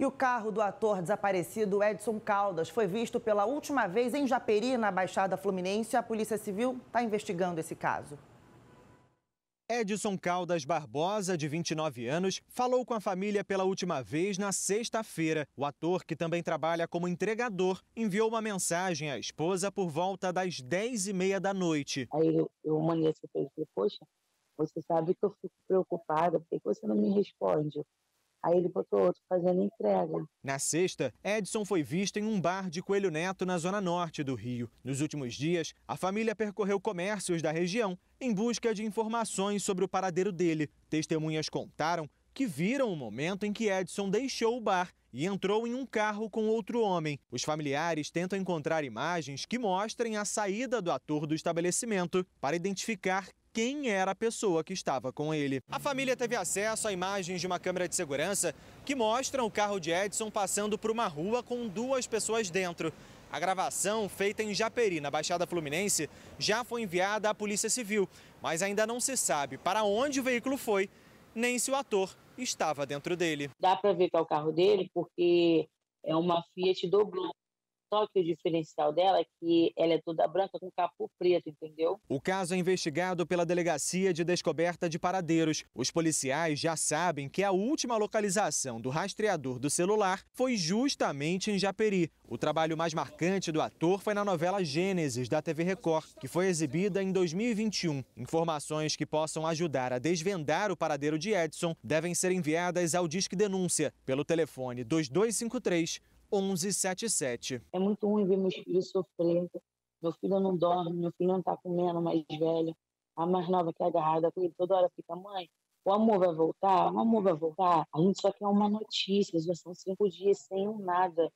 E o carro do ator desaparecido Edson Caldas foi visto pela última vez em Japeri, na Baixada Fluminense. A Polícia Civil está investigando esse caso. Edson Caldas Barbosa, de 29 anos, falou com a família pela última vez na sexta-feira. O ator, que também trabalha como entregador, enviou uma mensagem à esposa por volta das 10h30 da noite. Aí eu, eu e falei, poxa, você sabe que eu fico preocupada, por que você não me responde? Aí ele botou outro fazendo entrega. Na sexta, Edson foi visto em um bar de Coelho Neto, na zona norte do Rio. Nos últimos dias, a família percorreu comércios da região em busca de informações sobre o paradeiro dele. Testemunhas contaram que viram o momento em que Edson deixou o bar e entrou em um carro com outro homem. Os familiares tentam encontrar imagens que mostrem a saída do ator do estabelecimento para identificar quem era a pessoa que estava com ele. A família teve acesso a imagens de uma câmera de segurança que mostram o carro de Edson passando por uma rua com duas pessoas dentro. A gravação, feita em Japeri, na Baixada Fluminense, já foi enviada à Polícia Civil, mas ainda não se sabe para onde o veículo foi, nem se o ator estava dentro dele. Dá para ver que é o carro dele porque é uma Fiat Doblon, só que o diferencial dela é que ela é toda branca com capô preto, entendeu? O caso é investigado pela Delegacia de Descoberta de Paradeiros. Os policiais já sabem que a última localização do rastreador do celular foi justamente em Japeri. O trabalho mais marcante do ator foi na novela Gênesis, da TV Record, que foi exibida em 2021. Informações que possam ajudar a desvendar o paradeiro de Edson devem ser enviadas ao Disque Denúncia pelo telefone 2253 1177. É muito ruim ver meus filhos sofrendo Meu filho não dorme, meu filho não tá comendo, mais velha A mais nova que é agarrada com ele toda hora fica, mãe, o amor vai voltar, o amor vai voltar. A gente só quer uma notícia, já são cinco dias sem um nada.